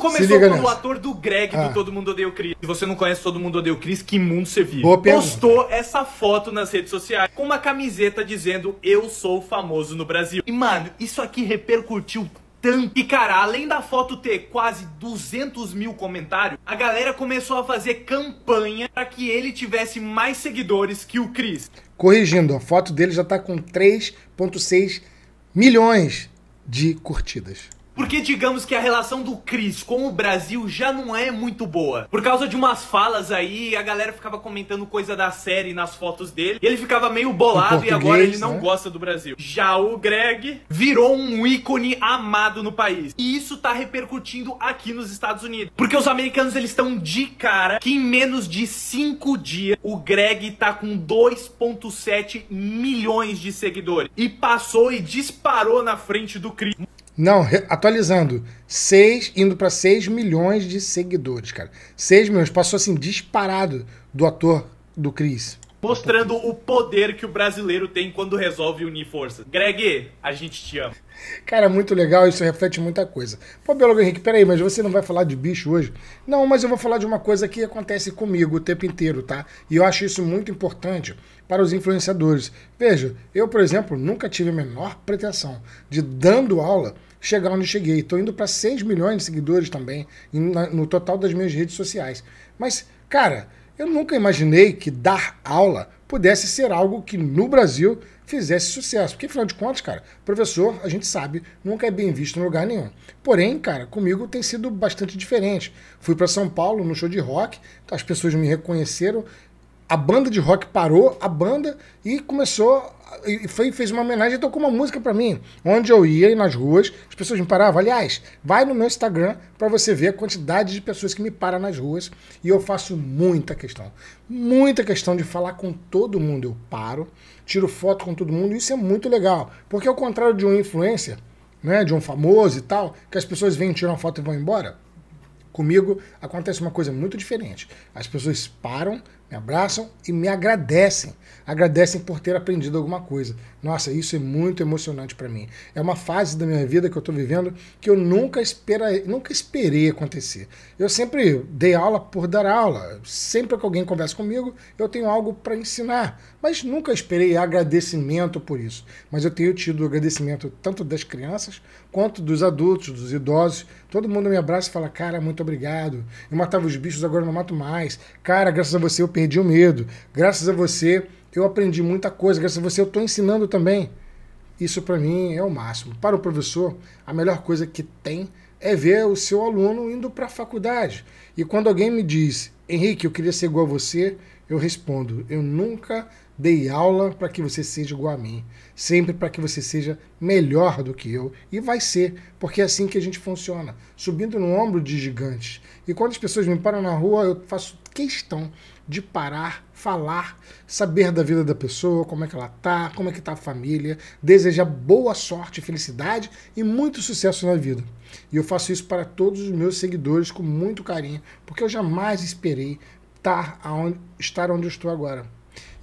começou pelo ator do Greg ah. do Todo Mundo Odeia o Chris. Se você não conhece Todo Mundo Odeia o Chris, que mundo você vive? Postou essa foto nas redes sociais com uma camiseta dizendo eu sou famoso no Brasil. E mano, isso aqui repercutiu tanto. E cara, além da foto ter quase 200 mil comentários, a galera começou a fazer campanha para que ele tivesse mais seguidores que o Chris. Corrigindo, a foto dele já tá com 3.6 milhões de curtidas. Porque digamos que a relação do Cris com o Brasil já não é muito boa. Por causa de umas falas aí, a galera ficava comentando coisa da série nas fotos dele. E ele ficava meio bolado e agora ele não né? gosta do Brasil. Já o Greg virou um ícone amado no país. E isso tá repercutindo aqui nos Estados Unidos. Porque os americanos eles estão de cara que em menos de 5 dias o Greg tá com 2.7 milhões de seguidores. E passou e disparou na frente do Cris. Não, atualizando. 6, indo para 6 milhões de seguidores, cara. 6 milhões. Passou assim, disparado do ator do Chris mostrando o poder que o brasileiro tem quando resolve unir forças. Greg, a gente te ama. Cara, é muito legal, isso reflete muita coisa. Pô, Biólogo Henrique, peraí, mas você não vai falar de bicho hoje? Não, mas eu vou falar de uma coisa que acontece comigo o tempo inteiro, tá? E eu acho isso muito importante para os influenciadores. Veja, eu, por exemplo, nunca tive a menor pretensão de, dando aula, chegar onde cheguei. Estou indo para 6 milhões de seguidores também, no total das minhas redes sociais. Mas, cara eu nunca imaginei que dar aula pudesse ser algo que no Brasil fizesse sucesso. Porque, afinal de contas, cara, professor, a gente sabe, nunca é bem visto em lugar nenhum. Porém, cara, comigo tem sido bastante diferente. Fui para São Paulo no show de rock, as pessoas me reconheceram, a banda de rock parou, a banda, e começou foi, fez uma homenagem e tocou uma música para mim. Onde eu ia e nas ruas, as pessoas me paravam. Aliás, vai no meu Instagram para você ver a quantidade de pessoas que me param nas ruas. E eu faço muita questão. Muita questão de falar com todo mundo. Eu paro, tiro foto com todo mundo. Isso é muito legal. Porque ao contrário de um influencer, né, de um famoso e tal, que as pessoas vêm, tiram foto e vão embora. Comigo acontece uma coisa muito diferente. As pessoas param, me abraçam e me agradecem. Agradecem por ter aprendido alguma coisa. Nossa, isso é muito emocionante para mim. É uma fase da minha vida que eu estou vivendo que eu nunca, espera, nunca esperei acontecer. Eu sempre dei aula por dar aula. Sempre que alguém conversa comigo, eu tenho algo para ensinar. Mas nunca esperei agradecimento por isso. Mas eu tenho tido agradecimento tanto das crianças quanto dos adultos, dos idosos. Todo mundo me abraça e fala: Cara, muito obrigado. Eu matava os bichos, agora não mato mais. Cara, graças a você eu perdi perdi o medo. Graças a você, eu aprendi muita coisa. Graças a você, eu estou ensinando também. Isso para mim é o máximo. Para o professor, a melhor coisa que tem é ver o seu aluno indo para a faculdade. E quando alguém me diz, Henrique, eu queria ser igual a você, eu respondo, eu nunca dei aula para que você seja igual a mim. Sempre para que você seja melhor do que eu. E vai ser, porque é assim que a gente funciona. Subindo no ombro de gigantes. E quando as pessoas me param na rua, eu faço questão de parar, falar, saber da vida da pessoa, como é que ela tá, como é que tá a família, desejar boa sorte, felicidade e muito sucesso na vida. E eu faço isso para todos os meus seguidores com muito carinho, porque eu jamais esperei estar, aonde, estar onde eu estou agora.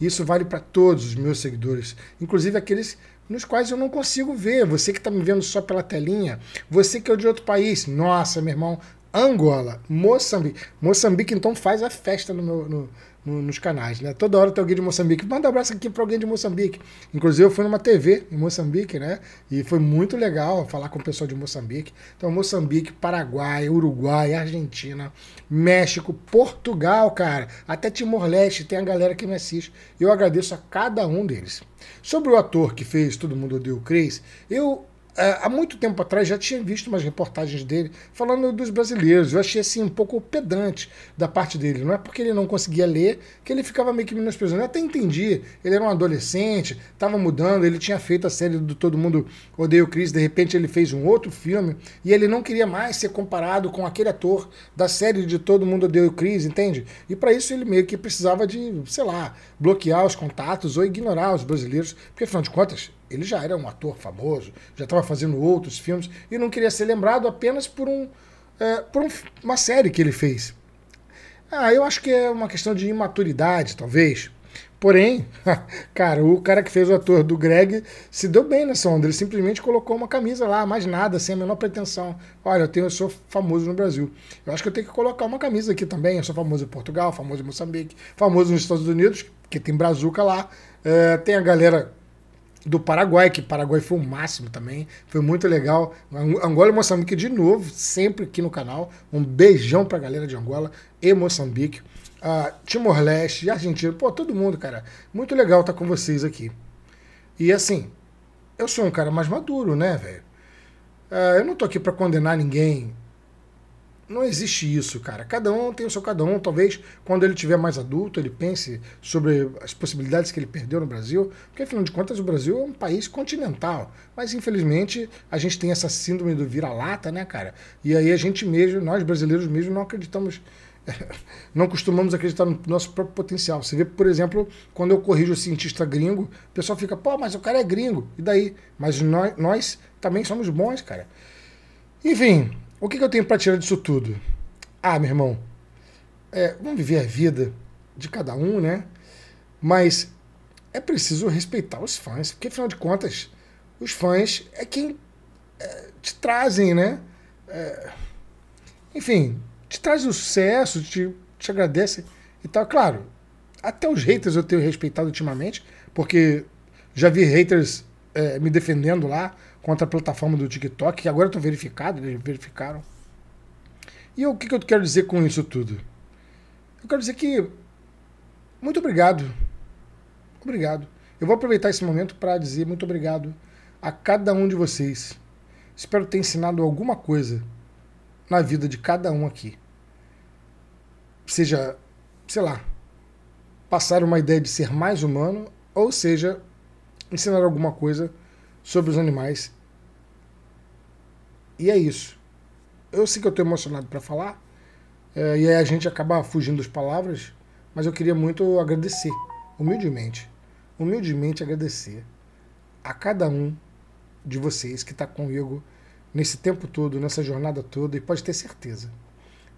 Isso vale para todos os meus seguidores, inclusive aqueles nos quais eu não consigo ver. Você que está me vendo só pela telinha, você que é de outro país, nossa, meu irmão, Angola, Moçambique. Moçambique, então, faz a festa no meu, no, no, nos canais, né? Toda hora tem alguém de Moçambique. Manda um abraço aqui para alguém de Moçambique. Inclusive, eu fui numa TV em Moçambique, né? E foi muito legal falar com o pessoal de Moçambique. Então, Moçambique, Paraguai, Uruguai, Argentina, México, Portugal, cara. Até Timor-Leste tem a galera que me assiste. Eu agradeço a cada um deles. Sobre o ator que fez Todo Mundo Odeia o Cris, eu é, há muito tempo atrás já tinha visto umas reportagens dele falando dos brasileiros. Eu achei assim um pouco pedante da parte dele. Não é porque ele não conseguia ler que ele ficava meio que menosprezando. Eu até entendi. Ele era um adolescente, estava mudando, ele tinha feito a série do Todo Mundo Odeia o Chris, de repente ele fez um outro filme e ele não queria mais ser comparado com aquele ator da série de Todo Mundo Odeia o Chris, entende? E para isso ele meio que precisava de, sei lá, bloquear os contatos ou ignorar os brasileiros, porque afinal de contas, ele já era um ator famoso, já estava fazendo outros filmes e não queria ser lembrado apenas por, um, é, por um, uma série que ele fez. Ah, eu acho que é uma questão de imaturidade, talvez. Porém, cara, o cara que fez o ator do Greg se deu bem nessa onda. Ele simplesmente colocou uma camisa lá, mais nada, sem a menor pretensão. Olha, eu, tenho, eu sou famoso no Brasil. Eu acho que eu tenho que colocar uma camisa aqui também. Eu sou famoso em Portugal, famoso em Moçambique, famoso nos Estados Unidos, que tem brazuca lá. É, tem a galera do Paraguai, que Paraguai foi o máximo também, foi muito legal. Angola e Moçambique de novo, sempre aqui no canal. Um beijão pra galera de Angola e Moçambique. Uh, Timor-Leste, Argentina, pô, todo mundo, cara. Muito legal estar tá com vocês aqui. E assim, eu sou um cara mais maduro, né, velho? Uh, eu não tô aqui para condenar ninguém não existe isso, cara. Cada um tem o seu cada um. Talvez quando ele tiver mais adulto, ele pense sobre as possibilidades que ele perdeu no Brasil, porque afinal de contas o Brasil é um país continental. Mas infelizmente a gente tem essa síndrome do vira-lata, né, cara? E aí a gente mesmo, nós brasileiros mesmo, não acreditamos não costumamos acreditar no nosso próprio potencial. Você vê, por exemplo, quando eu corrijo o cientista gringo, o pessoal fica, pô, mas o cara é gringo. E daí? Mas nós, nós também somos bons, cara. Enfim, o que, que eu tenho para tirar disso tudo? Ah, meu irmão, é, vamos viver a vida de cada um, né? Mas é preciso respeitar os fãs, porque afinal de contas, os fãs é quem é, te trazem, né? É, enfim, te traz o sucesso, te, te agradece e tal. Claro, até os haters eu tenho respeitado ultimamente, porque já vi haters é, me defendendo lá, contra a plataforma do TikTok, que agora estão verificados, eles verificaram. E o que, que eu quero dizer com isso tudo? Eu quero dizer que muito obrigado. Obrigado. Eu vou aproveitar esse momento para dizer muito obrigado a cada um de vocês. Espero ter ensinado alguma coisa na vida de cada um aqui. Seja, sei lá, passar uma ideia de ser mais humano, ou seja, ensinar alguma coisa sobre os animais e é isso. Eu sei que eu estou emocionado para falar, é, e aí a gente acaba fugindo das palavras, mas eu queria muito agradecer, humildemente, humildemente agradecer a cada um de vocês que está comigo nesse tempo todo, nessa jornada toda, e pode ter certeza.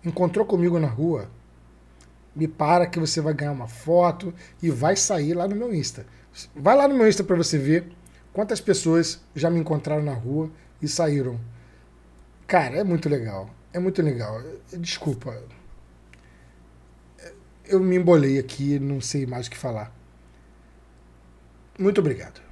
Encontrou comigo na rua, me para que você vai ganhar uma foto e vai sair lá no meu Insta. Vai lá no meu Insta para você ver quantas pessoas já me encontraram na rua e saíram. Cara, é muito legal. É muito legal. Desculpa. Eu me embolei aqui, não sei mais o que falar. Muito obrigado.